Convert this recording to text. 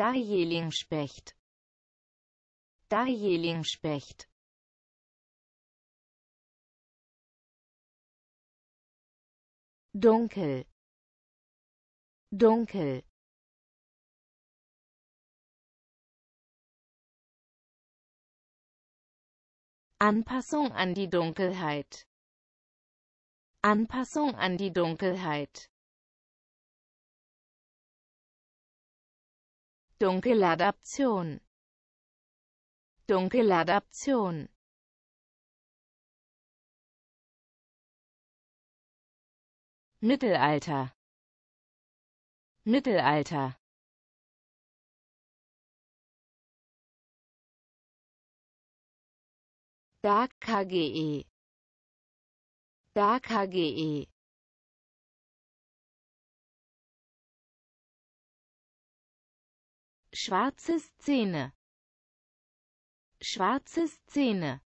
Darjelingspecht Darjelingspecht dunkel dunkel Anpassung an die Dunkelheit Anpassung an die Dunkelheit Dunkeladaption Dunkeladaption Mittelalter Mittelalter Dark KGE Da KGE Schwarze Szene. Schwarze Szene.